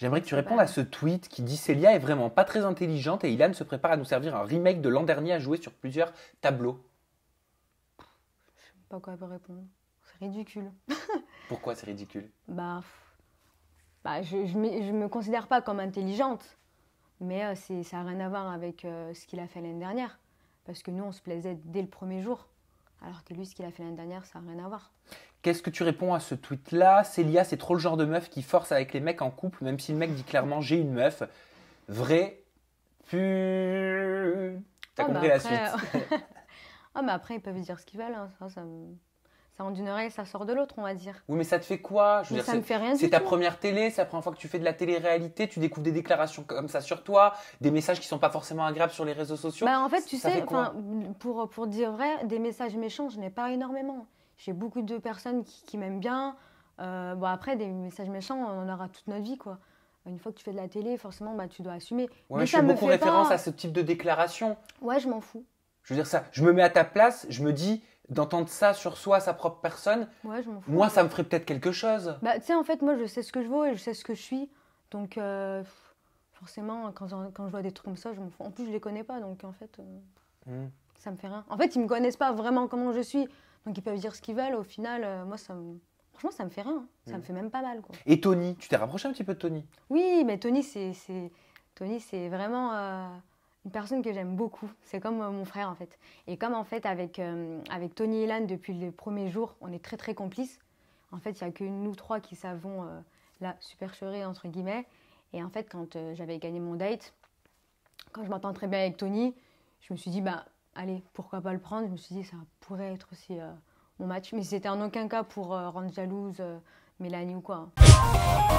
J'aimerais que tu répondes à ce tweet qui dit Célia est vraiment pas très intelligente et Ilan se prépare à nous servir un remake de l'an dernier à jouer sur plusieurs tableaux. Je sais pas quoi répondre. C'est ridicule. Pourquoi c'est ridicule Bah, bah je, me, considère pas comme intelligente, mais euh, c'est ça n'a rien à voir avec euh, ce qu'il a fait l'année dernière. Parce que nous, on se plaisait dès le premier jour. Alors que lui, ce qu'il a fait l'année dernière, ça n'a rien à voir. Qu'est-ce que tu réponds à ce tweet-là Célia, c'est trop le genre de meuf qui force avec les mecs en couple, même si le mec dit clairement j'ai une meuf. Vrai, pu. T'as oh, compris la suite. Ah, mais après, ils peuvent dire ce qu'ils veulent. Hein. Ça, ça ça d'une oreille, ça sort de l'autre, on va dire. Oui, mais ça te fait quoi Je veux Ça me fait rien. C'est ta première télé, c'est la première fois que tu fais de la télé-réalité, tu découvres des déclarations comme ça sur toi, des messages qui sont pas forcément agréables sur les réseaux sociaux. Bah, en fait, tu sais, pour, pour dire vrai, des messages méchants, je n'ai pas énormément. J'ai beaucoup de personnes qui, m'aiment bien. Euh, bon, après, des messages méchants, on en aura toute notre vie, quoi une fois que tu fais de la télé, forcément, bah, tu dois assumer. mais ça fais beaucoup fait référence à ce type de déclaration. Ouais, je m'en fous. Je veux dire ça. Je me mets à ta place, je me dis d'entendre ça sur soi, sa propre personne. Moi, ça me ferait peut-être quelque chose. Bah, tu sais, en fait, moi, je sais ce que je vaux et je sais ce que je suis. Donc, euh, forcément, quand, quand, je vois des trucs comme ça, je m'en fous. En plus, je les connais pas, donc en fait, euh, hmm. ça me fait rien. En fait, ils me connaissent pas vraiment comment je suis. Donc, ils peuvent dire ce qu'ils veulent. Au final, euh, moi, ça me. Franchement, ça me fait rien. Ça me hmm. fait même pas mal. Quoi. Et Tony, tu t'es rapproché un petit peu de Tony Oui, mais Tony, c'est. Tony, c'est vraiment une personne que j'aime beaucoup. C'est comme euh, mon frère en fait. Et comme en fait avec, euh, avec Tony et Lan depuis les premiers jours, on est très très complices. En fait, il n'y a que nous trois qui savons euh, la supercherie entre guillemets. Et en fait, quand j'avais gagné mon date, quand je m'entends très bien avec Tony, je me suis dit bah allez, pourquoi pas le prendre Je me suis dit ça pourrait être aussi mon match. Mais c'était en aucun cas pour rendre jalouse Mélanie ou quoi. Hein.